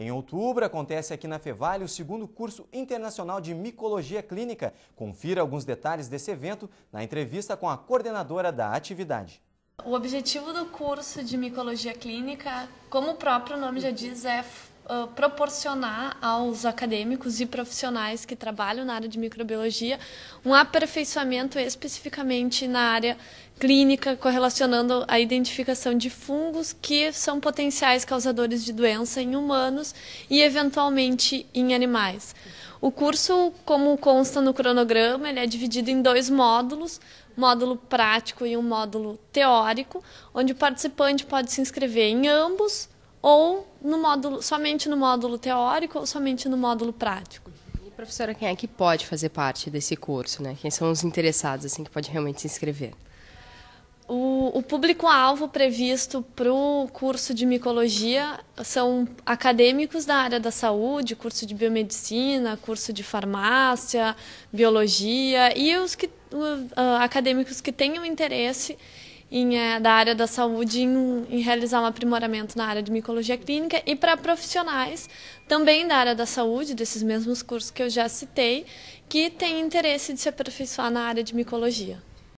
Em outubro, acontece aqui na Fevale o segundo curso internacional de micologia clínica. Confira alguns detalhes desse evento na entrevista com a coordenadora da atividade. O objetivo do curso de micologia clínica, como o próprio nome já diz, é ah, proporcionar aos acadêmicos e profissionais que trabalham na área de microbiologia um aperfeiçoamento especificamente na área clínica, correlacionando a identificação de fungos que são potenciais causadores de doença em humanos e, eventualmente, em animais. O curso, como consta no cronograma, ele é dividido em dois módulos, módulo prático e um módulo teórico, onde o participante pode se inscrever em ambos ou no módulo, somente no módulo teórico ou somente no módulo prático. E professora, quem é que pode fazer parte desse curso, né? Quem são os interessados assim que pode realmente se inscrever? O, o público-alvo previsto para o curso de micologia são acadêmicos da área da saúde, curso de biomedicina, curso de farmácia, biologia e os que, uh, acadêmicos que tenham interesse em, é, da área da saúde em, em, realizar um aprimoramento na área de micologia clínica e para profissionais também da área da saúde, desses mesmos cursos que eu já citei, que têm interesse de se aperfeiçoar na área de micologia.